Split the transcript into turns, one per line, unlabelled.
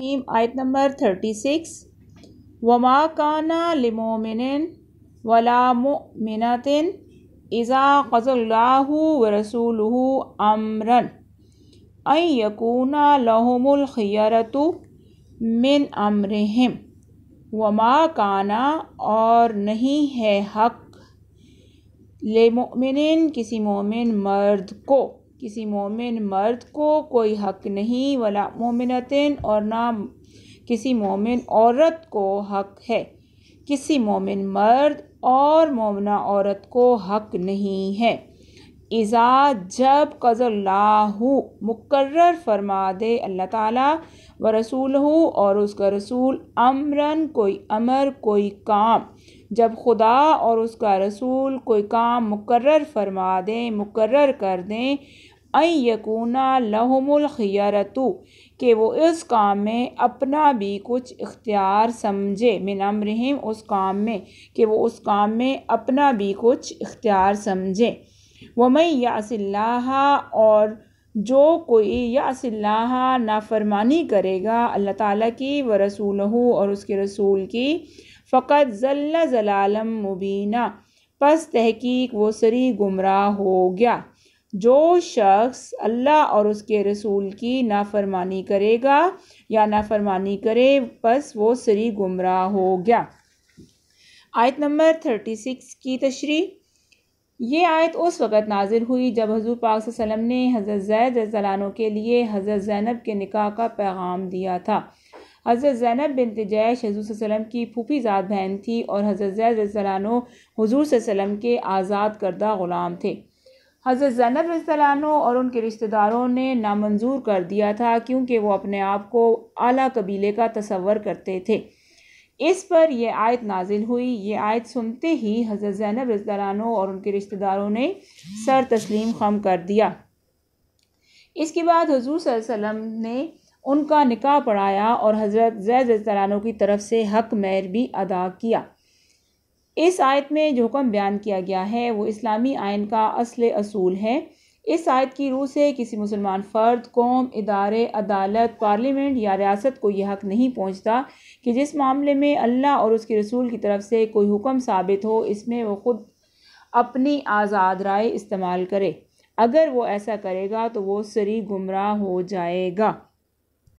रहीम आयत number thirty six वमा काना लिमोमिन वलामिनतिन इज़ा क़ज़ल्लाह व रसूल अमरन यकूना लहमुल मिन अमरहम वमा काना और नहीं है हक ले किसी मोमिन मर्द को किसी मोमिन मर्द को कोई हक नहीं वला मोमिनतिन और ना किसी मोमिन औरत को हक है किसी मोमिन मर्द और मोमना औरत को हक नहीं है इज़ा जब कज़ल्लाहु मुकर्र फरमा दे अल्लाह ताला व रसूल हो और उसका रसूल अमरन कोई अमर कोई काम जब खुदा और उसका रसूल कोई काम मुकर्र फरमा दें मुकर्र कर दें यकूना लहमुल खियरतु के वो इस काम में अपना भी कुछ इख्तियार समझे मिनम रहीम उस काम में कि वो उस काम में अपना भी कुछ इख्तियार समझे वमई यासिल्लाह और जो कोई यासिल्लाह नाफरमानी करेगा अल्लाह ताला की व रसूल और उसके रसूल की फ़कत जल्ला जलालम मुबीना पस तहकीक वो सरी गुमराह हो गया जो शख्स अल्लाह और उसके रसूल की नाफरमानी करेगा या नाफरमानी करे बस वो सरी गुमराह हो गया आयत नंबर थर्टी सिक्स की तशरी ये आयत उस वक़्त नाजिल हुई जब हजूर पाक वसलम ने हज़रत जैद जलानों के लिए हज़रत ज़ैनब के निकाह का पैगाम दिया था हज़रत ज़ैनब बिन तजैश हजूर वसलम की फूफी ज़ात बहन थी और हज़रत जैद रजानों हजूर वसलम के आज़ाद करदा ग़ुलाम थे हज़रत ज़ैनब रज़ीनो और उनके रिश्तेदारों ने नामंजूर कर दिया था क्योंकि वो अपने आप को आला कबीले का तसवर करते थे इस पर यह आयत नाजिल हुई ये आयत सुनते ही हज़रत ज़ैनब रज़दानो और उनके रिश्तेदारों ने सर तस्लीम खम कर दिया इसके बाद हजूर वसल्लम ने उनका निकाह पढ़ाया और हज़रत जैद रज़दानो की तरफ से हक मैर भी अदा किया इस आयत में जो हुक्म बयान किया गया है वो इस्लामी आयन का असल असूल है इस आयत की रूह से किसी मुसलमान फ़र्द कौम इदारे अदालत पार्लियामेंट या रियासत को यह हक नहीं पहुंचता कि जिस मामले में अल्लाह और उसके रसूल की तरफ से कोई हुक्म साबित हो इसमें वो ख़ुद अपनी आज़ाद राय इस्तेमाल करे अगर वो ऐसा करेगा तो वो सरी गुमराह हो जाएगा